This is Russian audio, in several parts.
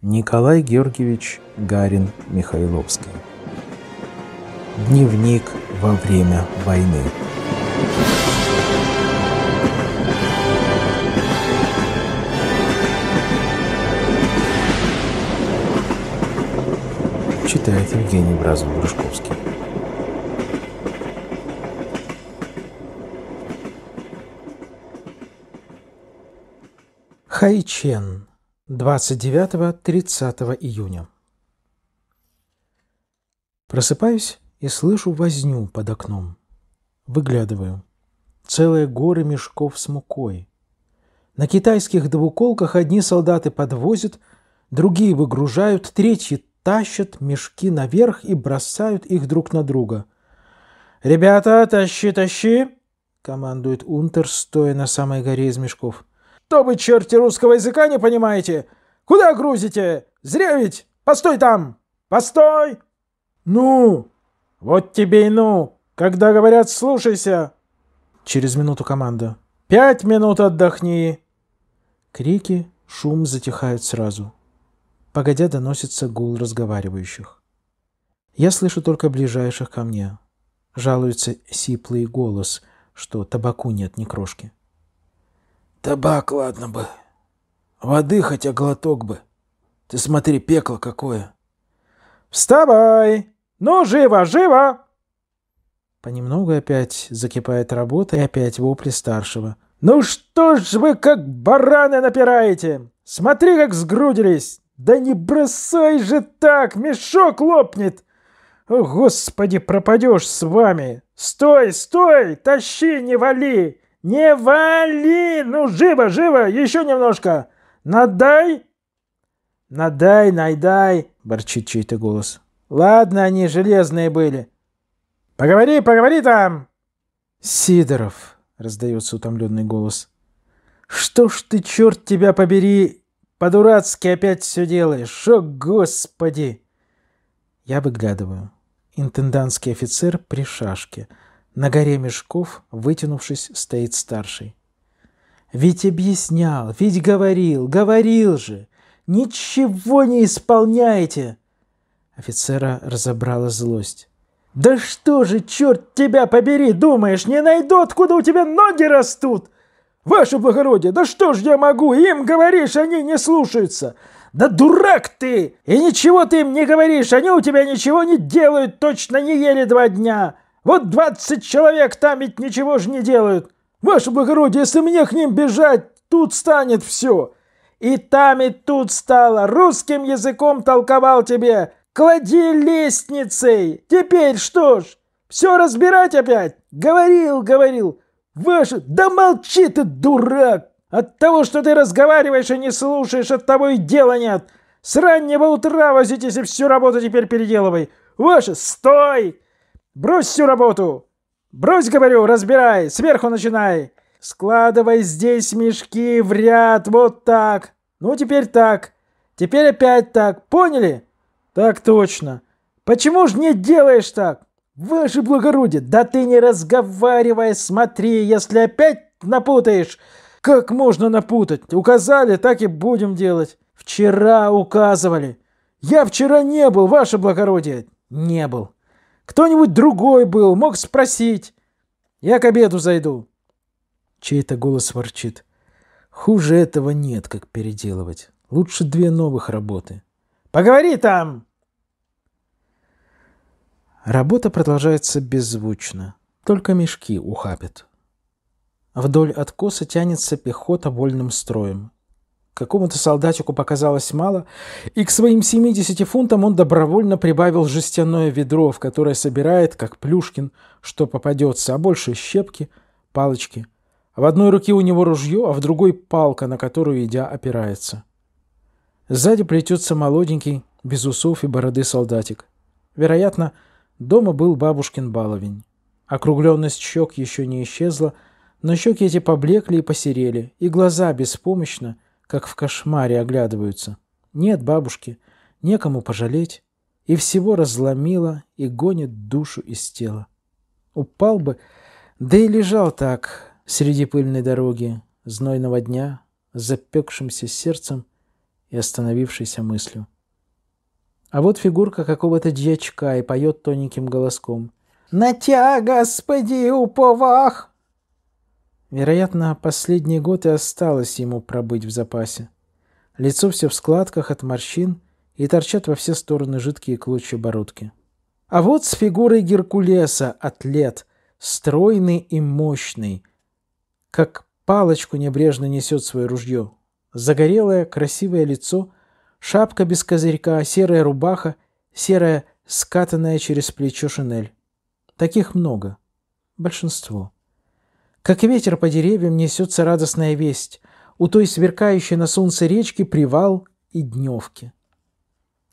Николай Георгиевич Гарин Михайловский. Дневник во время войны. Читает Евгений Бразов-Грушковский. Хайчен 29-30 июня. Просыпаюсь и слышу возню под окном. Выглядываю. Целые горы мешков с мукой. На китайских двуколках одни солдаты подвозят, другие выгружают, третьи тащат мешки наверх и бросают их друг на друга. «Ребята, тащи, тащи!» — командует Унтер, стоя на самой горе из мешков. «Что вы, черти, русского языка не понимаете? Куда грузите? Зря ведь! Постой там! Постой!» «Ну!» «Вот тебе и ну! Когда говорят «слушайся!» Через минуту команда. «Пять минут отдохни!» Крики, шум затихают сразу. Погодя доносится гул разговаривающих. Я слышу только ближайших ко мне. Жалуется сиплый голос, что табаку нет ни крошки. Табак, ладно бы. Воды хотя глоток бы. Ты смотри, пекло какое. Вставай! Ну, живо, живо! Понемногу опять закипает работа и опять вопли старшего. «Ну что ж вы как бараны напираете? Смотри, как сгрудились! Да не бросай же так, мешок лопнет! О, господи, пропадешь с вами! Стой, стой, тащи, не вали! «Не вали! Ну, живо, живо! Еще немножко! Надай!» «Надай, найдай!» — борчит чей-то голос. «Ладно, они железные были!» «Поговори, поговори там!» «Сидоров!» — раздается утомленный голос. «Что ж ты, черт тебя побери, по-дурацки опять все делаешь! О, господи!» Я выглядываю. Интендантский офицер при шашке — на горе мешков, вытянувшись, стоит старший. «Ведь объяснял, ведь говорил, говорил же! Ничего не исполняете!» Офицера разобрала злость. «Да что же, черт тебя побери, думаешь, не найду, откуда у тебя ноги растут? Ваше благородие, да что ж я могу, им говоришь, они не слушаются. Да дурак ты! И ничего ты им не говоришь, они у тебя ничего не делают, точно не ели два дня. Вот двадцать человек там ведь ничего же не делают. Ваше благородие, если мне к ним бежать, тут станет все. И там, и тут стало. Русским языком толковал тебе. Клади лестницей. Теперь что ж, все разбирать опять? Говорил, говорил. Ваше... Да молчи ты, дурак! От того, что ты разговариваешь и не слушаешь, от того и дела нет. С раннего утра возитесь и всю работу теперь переделывай. Ваше, стой! Брось всю работу! Брось, говорю, разбирай, сверху начинай! Складывай здесь мешки в ряд, вот так! Ну, теперь так! Теперь опять так, поняли? Так точно! Почему ж не делаешь так? Ваше благородие, да ты не разговаривай, смотри, если опять напутаешь. Как можно напутать? Указали, так и будем делать. Вчера указывали. Я вчера не был, ваше благородие. Не был. Кто-нибудь другой был, мог спросить. Я к обеду зайду. Чей-то голос ворчит. Хуже этого нет, как переделывать. Лучше две новых работы. Поговори там! Работа продолжается беззвучно. Только мешки ухапят. Вдоль откоса тянется пехота вольным строем. Какому-то солдатику показалось мало, и к своим 70 фунтам он добровольно прибавил жестяное ведро, в которое собирает, как Плюшкин, что попадется, а больше щепки, палочки. В одной руке у него ружье, а в другой палка, на которую, идя, опирается. Сзади плетется молоденький, без усов и бороды солдатик. Вероятно, дома был бабушкин баловень. Округленность щек еще не исчезла, но щеки эти поблекли и посерели, и глаза беспомощно – как в кошмаре оглядываются. Нет бабушки, некому пожалеть. И всего разломило, и гонит душу из тела. Упал бы, да и лежал так среди пыльной дороги, знойного дня, с запекшимся сердцем и остановившейся мыслью. А вот фигурка какого-то дьячка и поет тоненьким голоском. «На тебя, Господи, уповах! Вероятно, последний год и осталось ему пробыть в запасе. Лицо все в складках от морщин, и торчат во все стороны жидкие клочья бородки. А вот с фигурой Геркулеса атлет, стройный и мощный, как палочку небрежно несет свое ружье. Загорелое, красивое лицо, шапка без козырька, серая рубаха, серая, скатанная через плечо шинель. Таких много. Большинство. Как ветер по деревьям несется радостная весть. У той сверкающей на солнце речки привал и дневки.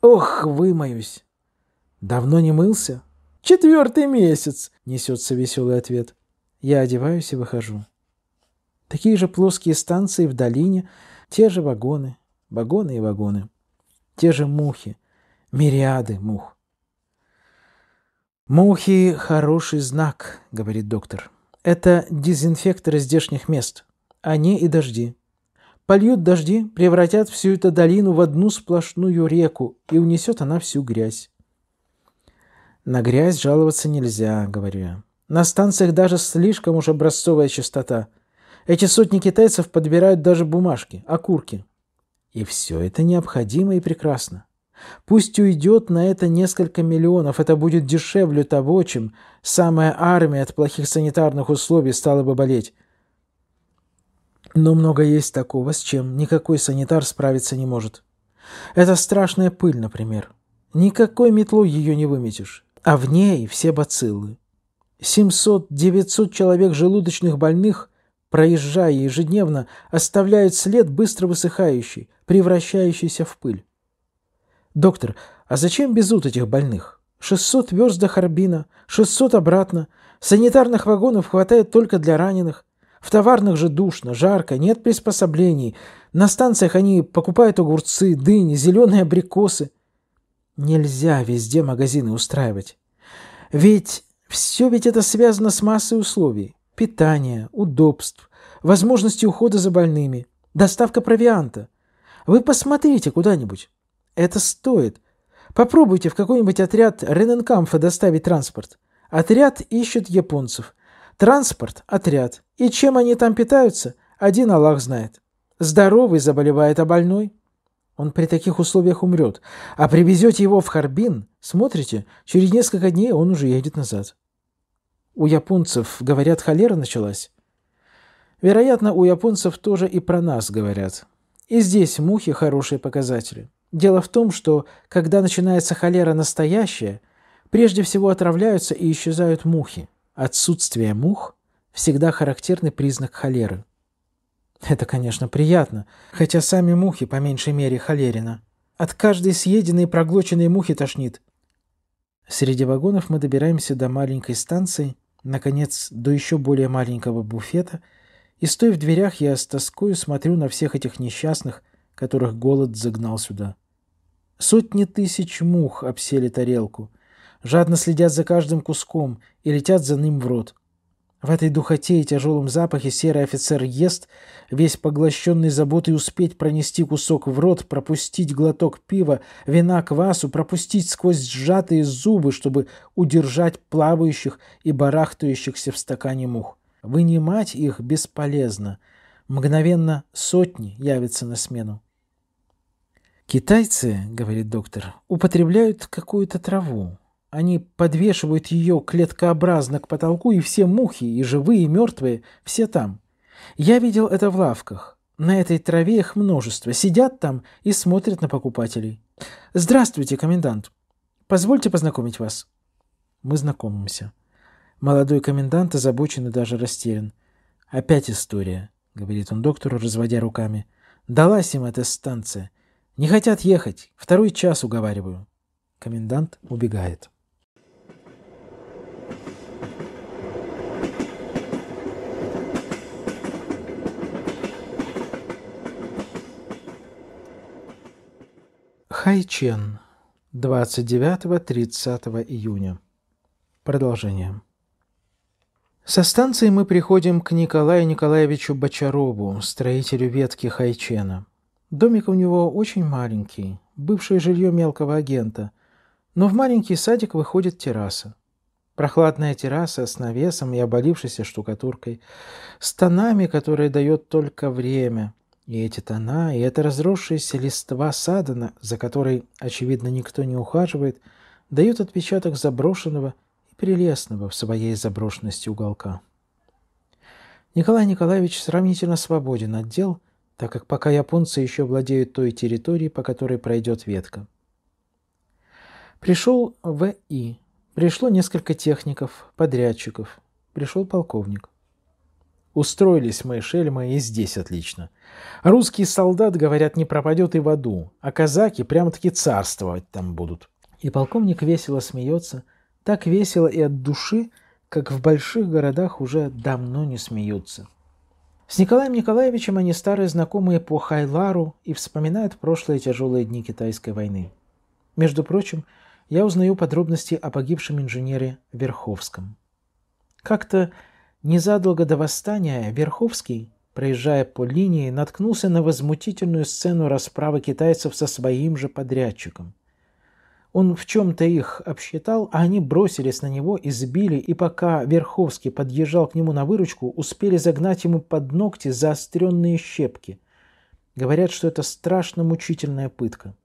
Ох, вымоюсь! Давно не мылся? Четвертый месяц! Несется веселый ответ. Я одеваюсь и выхожу. Такие же плоские станции в долине, те же вагоны, вагоны и вагоны. Те же мухи, мириады мух. «Мухи – хороший знак», – говорит доктор. Это дезинфекторы здешних мест. Они и дожди. Польют дожди, превратят всю эту долину в одну сплошную реку, и унесет она всю грязь. На грязь жаловаться нельзя, говорю я. На станциях даже слишком уж образцовая чистота. Эти сотни китайцев подбирают даже бумажки, окурки. И все это необходимо и прекрасно. Пусть уйдет на это несколько миллионов, это будет дешевле того, чем самая армия от плохих санитарных условий стала бы болеть. Но много есть такого, с чем никакой санитар справиться не может. Это страшная пыль, например. Никакой метлой ее не выметишь, а в ней все бациллы. 700-900 человек желудочных больных, проезжая ежедневно, оставляют след быстро высыхающий, превращающийся в пыль. «Доктор, а зачем безут этих больных? 600 верст до Харбина, 600 обратно. Санитарных вагонов хватает только для раненых. В товарных же душно, жарко, нет приспособлений. На станциях они покупают огурцы, дыни, зеленые абрикосы. Нельзя везде магазины устраивать. Ведь все ведь это связано с массой условий. Питание, удобств, возможности ухода за больными, доставка провианта. Вы посмотрите куда-нибудь. Это стоит. Попробуйте в какой-нибудь отряд Рененкамфа доставить транспорт. Отряд ищет японцев. Транспорт – отряд. И чем они там питаются, один Аллах знает. Здоровый заболевает, а больной? Он при таких условиях умрет. А привезете его в Харбин, смотрите, через несколько дней он уже едет назад. У японцев, говорят, холера началась. Вероятно, у японцев тоже и про нас говорят. И здесь мухи хорошие показатели. Дело в том, что, когда начинается холера настоящая, прежде всего отравляются и исчезают мухи. Отсутствие мух – всегда характерный признак холеры. Это, конечно, приятно, хотя сами мухи по меньшей мере холерина. От каждой съеденной и проглоченной мухи тошнит. Среди вагонов мы добираемся до маленькой станции, наконец, до еще более маленького буфета, и, стоя в дверях, я с тоскою смотрю на всех этих несчастных, которых голод загнал сюда. Сотни тысяч мух обсели тарелку, жадно следят за каждым куском и летят за ним в рот. В этой духоте и тяжелом запахе серый офицер ест, весь поглощенный заботой успеть пронести кусок в рот, пропустить глоток пива, вина, квасу, пропустить сквозь сжатые зубы, чтобы удержать плавающих и барахтающихся в стакане мух. Вынимать их бесполезно. Мгновенно сотни явятся на смену. «Китайцы, — говорит доктор, — употребляют какую-то траву. Они подвешивают ее клеткообразно к потолку, и все мухи, и живые, и мертвые, все там. Я видел это в лавках. На этой траве их множество. Сидят там и смотрят на покупателей. «Здравствуйте, комендант. Позвольте познакомить вас». Мы знакомимся. Молодой комендант озабочен и даже растерян. «Опять история», — говорит он доктору, разводя руками. «Далась им эта станция. Не хотят ехать. Второй час уговариваю. Комендант убегает. Хайчен. 29-30 июня. Продолжение. Со станции мы приходим к Николаю Николаевичу Бочарову, строителю ветки Хайчена. Домик у него очень маленький, бывшее жилье мелкого агента, но в маленький садик выходит терраса. Прохладная терраса с навесом и оболившейся штукатуркой, с тонами, которые дает только время. И эти тона, и это разросшиеся листва садана, за которой, очевидно, никто не ухаживает, дают отпечаток заброшенного и прелестного в своей заброшенности уголка. Николай Николаевич сравнительно свободен от дел – так как пока японцы еще владеют той территорией, по которой пройдет ветка. Пришел В.И. Пришло несколько техников, подрядчиков. Пришел полковник. Устроились мы, шельма, и здесь отлично. Русский солдат, говорят, не пропадет и в аду, а казаки прямо-таки царствовать там будут. И полковник весело смеется, так весело и от души, как в больших городах уже давно не смеются. С Николаем Николаевичем они старые знакомые по Хайлару и вспоминают прошлые тяжелые дни Китайской войны. Между прочим, я узнаю подробности о погибшем инженере Верховском. Как-то незадолго до восстания Верховский, проезжая по линии, наткнулся на возмутительную сцену расправы китайцев со своим же подрядчиком. Он в чем-то их обсчитал, а они бросились на него, избили, и пока Верховский подъезжал к нему на выручку, успели загнать ему под ногти заостренные щепки. Говорят, что это страшно мучительная пытка.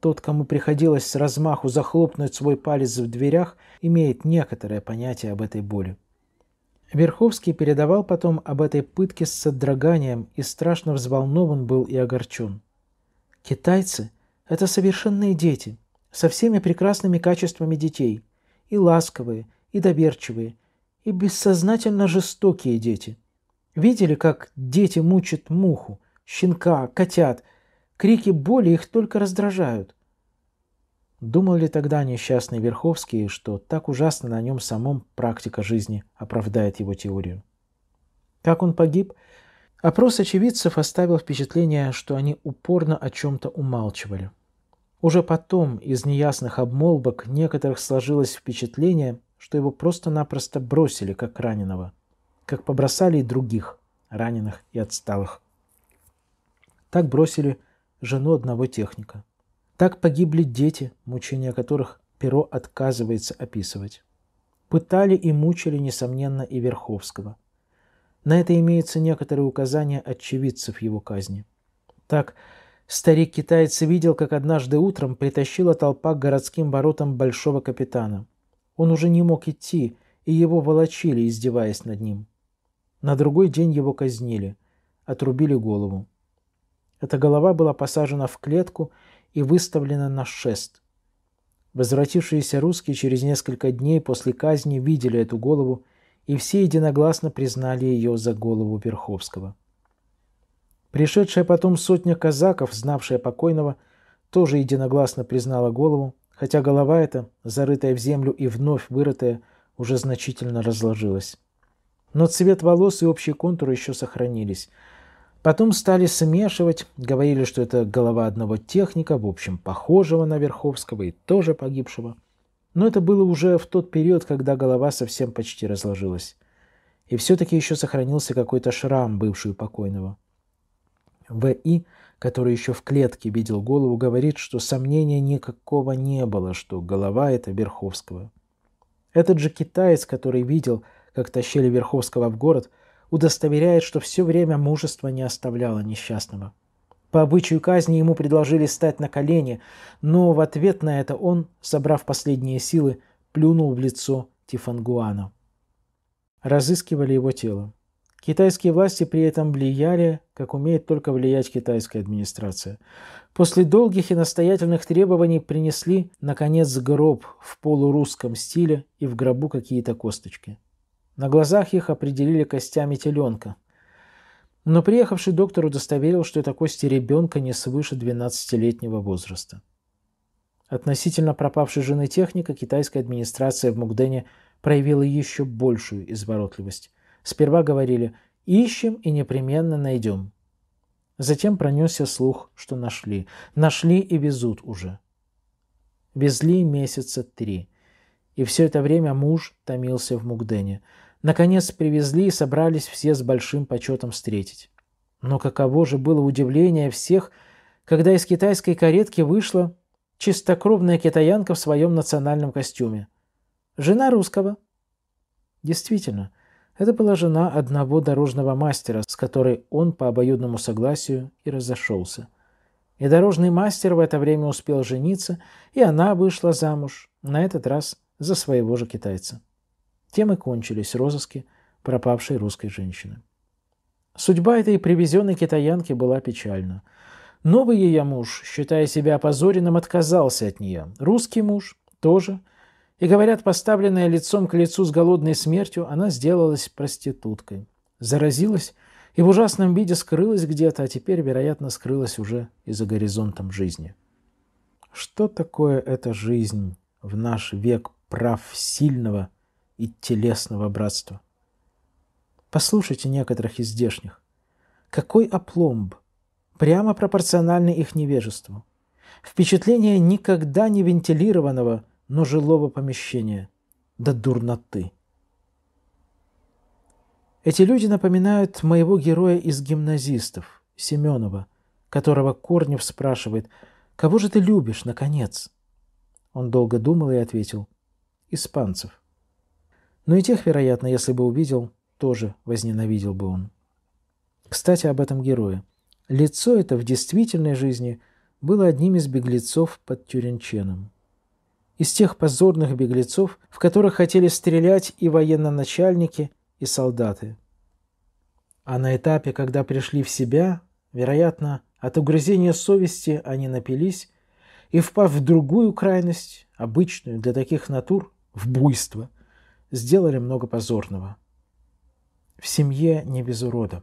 Тот, кому приходилось с размаху захлопнуть свой палец в дверях, имеет некоторое понятие об этой боли. Верховский передавал потом об этой пытке с содроганием и страшно взволнован был и огорчен. «Китайцы — это совершенные дети со всеми прекрасными качествами детей, и ласковые, и доверчивые, и бессознательно жестокие дети. Видели, как дети мучат муху, щенка, котят? Крики боли их только раздражают. Думал ли тогда несчастный Верховский, что так ужасно на нем самом практика жизни оправдает его теорию? Как он погиб? Опрос очевидцев оставил впечатление, что они упорно о чем-то умалчивали – уже потом из неясных обмолвок некоторых сложилось впечатление, что его просто-напросто бросили как раненого, как побросали и других, раненых и отсталых. Так бросили жену одного техника. Так погибли дети, мучения которых перо отказывается описывать. Пытали и мучили, несомненно, и Верховского. На это имеются некоторые указания очевидцев его казни. Так, Старик-китаец видел, как однажды утром притащила толпа к городским воротам большого капитана. Он уже не мог идти, и его волочили, издеваясь над ним. На другой день его казнили, отрубили голову. Эта голова была посажена в клетку и выставлена на шест. Возвратившиеся русские через несколько дней после казни видели эту голову и все единогласно признали ее за голову Верховского. Пришедшая потом сотня казаков, знавшая покойного, тоже единогласно признала голову, хотя голова эта, зарытая в землю и вновь вырытая, уже значительно разложилась. Но цвет волос и общий контур еще сохранились. Потом стали смешивать, говорили, что это голова одного техника, в общем, похожего на Верховского и тоже погибшего. Но это было уже в тот период, когда голова совсем почти разложилась. И все-таки еще сохранился какой-то шрам бывшую покойного. В.И., который еще в клетке видел голову, говорит, что сомнения никакого не было, что голова – это Верховского. Этот же китаец, который видел, как тащили Верховского в город, удостоверяет, что все время мужество не оставляло несчастного. По обычаю казни ему предложили стать на колени, но в ответ на это он, собрав последние силы, плюнул в лицо Тифангуана. Разыскивали его тело. Китайские власти при этом влияли, как умеет только влиять китайская администрация. После долгих и настоятельных требований принесли, наконец, гроб в полурусском стиле и в гробу какие-то косточки. На глазах их определили костями теленка. Но приехавший доктор удостоверил, что это кости ребенка не свыше 12-летнего возраста. Относительно пропавшей жены техника китайская администрация в Мукдене проявила еще большую изворотливость. Сперва говорили «ищем и непременно найдем». Затем пронесся слух, что нашли. Нашли и везут уже. Везли месяца три. И все это время муж томился в Мугдене. Наконец привезли и собрались все с большим почетом встретить. Но каково же было удивление всех, когда из китайской каретки вышла чистокровная китаянка в своем национальном костюме. Жена русского. Действительно, это была жена одного дорожного мастера, с которой он по обоюдному согласию и разошелся. И дорожный мастер в это время успел жениться, и она вышла замуж, на этот раз за своего же китайца. Тем и кончились розыски пропавшей русской женщины. Судьба этой привезенной китаянки была печальна. Новый ее муж, считая себя опозоренным, отказался от нее. Русский муж тоже и говорят, поставленная лицом к лицу с голодной смертью, она сделалась проституткой. Заразилась и в ужасном виде скрылась где-то, а теперь, вероятно, скрылась уже и за горизонтом жизни. Что такое эта жизнь в наш век прав сильного и телесного братства? Послушайте некоторых из здешних. Какой опломб! Прямо пропорциональный их невежеству. Впечатление никогда не вентилированного – но жилого помещения. До да дурноты. Эти люди напоминают моего героя из гимназистов, Семенова, которого Корнев спрашивает, «Кого же ты любишь, наконец?» Он долго думал и ответил, «Испанцев». Но ну и тех, вероятно, если бы увидел, тоже возненавидел бы он. Кстати, об этом герое. Лицо это в действительной жизни было одним из беглецов под Тюренченом из тех позорных беглецов, в которых хотели стрелять и военноначальники, и солдаты. А на этапе, когда пришли в себя, вероятно, от угрызения совести они напились и, впав в другую крайность, обычную для таких натур, в буйство, сделали много позорного. В семье не без урода.